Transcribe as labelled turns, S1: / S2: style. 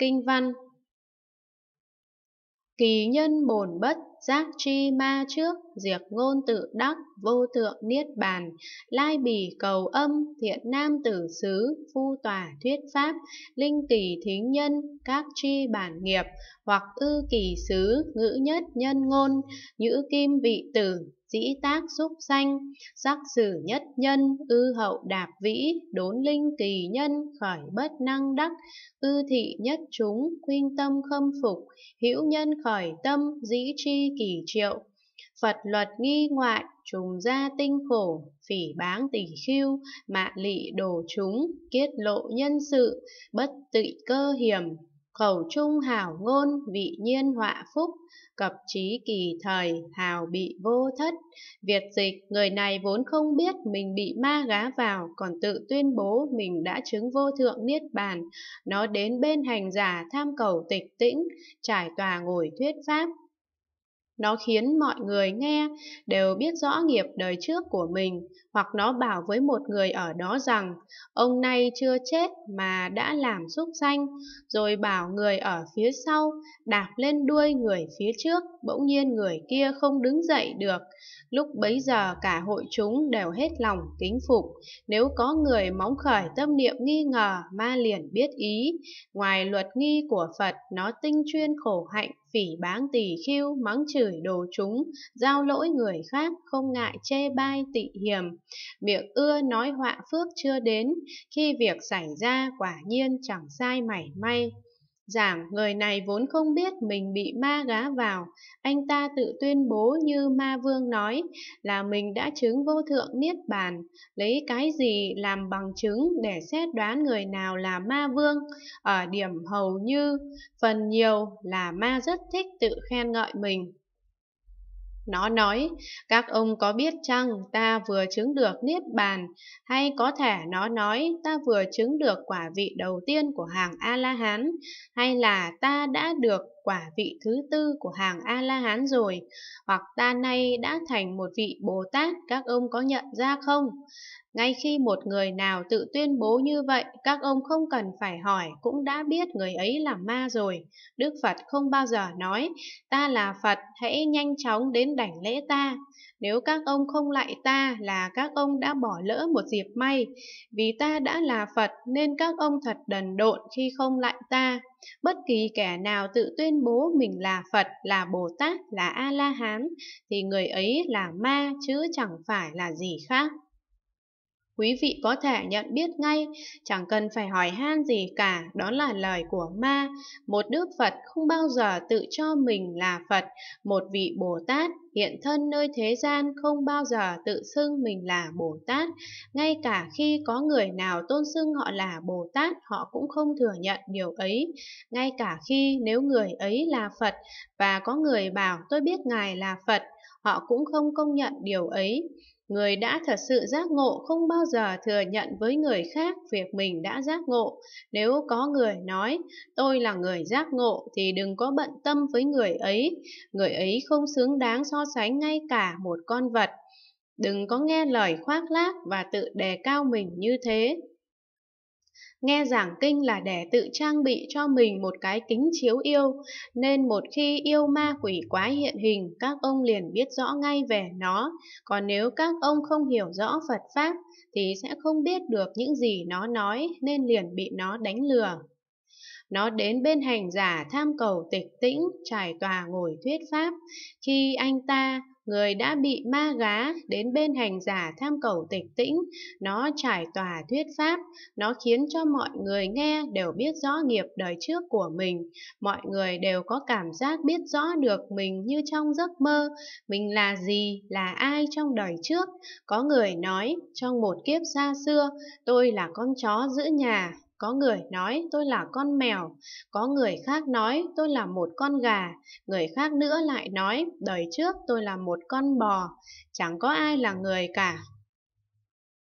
S1: Kinh văn Kỳ nhân bổn bất giác chi ma trước, diệt ngôn tự đắc, vô thượng niết bàn, lai bì cầu âm, thiện nam tử xứ, phu tòa thuyết pháp, linh kỳ thính nhân, các chi bản nghiệp, hoặc ư kỳ xứ, ngữ nhất nhân ngôn, nhữ kim vị tử, dĩ tác xúc sanh, sắc sử nhất nhân, ư hậu đạp vĩ, đốn linh kỳ nhân, khởi bất năng đắc, ư thị nhất chúng, khuyên tâm khâm phục, hữu nhân khởi tâm, dĩ chi kỳ triệu Phật luật nghi ngoại, trùng gia tinh khổ, phỉ báng tỷ khiu mạ lị đồ chúng, kiết lộ nhân sự, bất tị cơ hiểm, khẩu trung hảo ngôn, vị nhiên họa phúc, cập trí kỳ thời, hào bị vô thất. Việt dịch, người này vốn không biết mình bị ma gá vào, còn tự tuyên bố mình đã chứng vô thượng niết bàn. Nó đến bên hành giả tham cầu tịch tĩnh, trải tòa ngồi thuyết pháp, nó khiến mọi người nghe đều biết rõ nghiệp đời trước của mình, hoặc nó bảo với một người ở đó rằng ông nay chưa chết mà đã làm xúc danh, rồi bảo người ở phía sau đạp lên đuôi người phía trước, bỗng nhiên người kia không đứng dậy được. Lúc bấy giờ cả hội chúng đều hết lòng kính phục, nếu có người móng khởi tâm niệm nghi ngờ, ma liền biết ý. Ngoài luật nghi của Phật, nó tinh chuyên khổ hạnh, phỉ báng tỳ khiêu, mắng chửi đồ chúng, giao lỗi người khác, không ngại chê bai tị hiềm Miệng ưa nói họa phước chưa đến, khi việc xảy ra quả nhiên chẳng sai mảy may giảng người này vốn không biết mình bị ma gá vào, anh ta tự tuyên bố như ma vương nói là mình đã chứng vô thượng niết bàn, lấy cái gì làm bằng chứng để xét đoán người nào là ma vương, ở điểm hầu như phần nhiều là ma rất thích tự khen ngợi mình. Nó nói, các ông có biết chăng ta vừa chứng được Niết Bàn, hay có thể nó nói ta vừa chứng được quả vị đầu tiên của hàng A-la-hán, hay là ta đã được quả vị thứ tư của hàng A-la-hán rồi, hoặc ta nay đã thành một vị Bồ Tát, các ông có nhận ra không? Ngay khi một người nào tự tuyên bố như vậy, các ông không cần phải hỏi cũng đã biết người ấy là ma rồi. Đức Phật không bao giờ nói, ta là Phật, hãy nhanh chóng đến đảnh lễ ta. Nếu các ông không lại ta là các ông đã bỏ lỡ một dịp may, vì ta đã là Phật nên các ông thật đần độn khi không lại ta bất kỳ kẻ nào tự tuyên bố mình là Phật, là Bồ Tát, là A-la-hán thì người ấy là ma chứ chẳng phải là gì khác quý vị có thể nhận biết ngay, chẳng cần phải hỏi han gì cả, đó là lời của ma. Một đức Phật không bao giờ tự cho mình là Phật, một vị Bồ Tát hiện thân nơi thế gian không bao giờ tự xưng mình là Bồ Tát, ngay cả khi có người nào tôn xưng họ là Bồ Tát, họ cũng không thừa nhận điều ấy, ngay cả khi nếu người ấy là Phật và có người bảo tôi biết ngài là Phật, họ cũng không công nhận điều ấy. Người đã thật sự giác ngộ không bao giờ thừa nhận với người khác việc mình đã giác ngộ. Nếu có người nói, tôi là người giác ngộ thì đừng có bận tâm với người ấy. Người ấy không xứng đáng so sánh ngay cả một con vật. Đừng có nghe lời khoác lác và tự đề cao mình như thế. Nghe giảng kinh là để tự trang bị cho mình một cái kính chiếu yêu, nên một khi yêu ma quỷ quái hiện hình, các ông liền biết rõ ngay về nó, còn nếu các ông không hiểu rõ Phật Pháp thì sẽ không biết được những gì nó nói nên liền bị nó đánh lừa. Nó đến bên hành giả tham cầu tịch tĩnh, trải tòa ngồi thuyết pháp. Khi anh ta người đã bị ma gá đến bên hành giả tham cầu tịch tĩnh, nó trải tòa thuyết pháp, nó khiến cho mọi người nghe đều biết rõ nghiệp đời trước của mình, mọi người đều có cảm giác biết rõ được mình như trong giấc mơ, mình là gì, là ai trong đời trước. Có người nói, trong một kiếp xa xưa, tôi là con chó giữ nhà, có người nói tôi là con mèo, có người khác nói tôi là một con gà, người khác nữa lại nói đời trước tôi là một con bò. Chẳng có ai là người cả,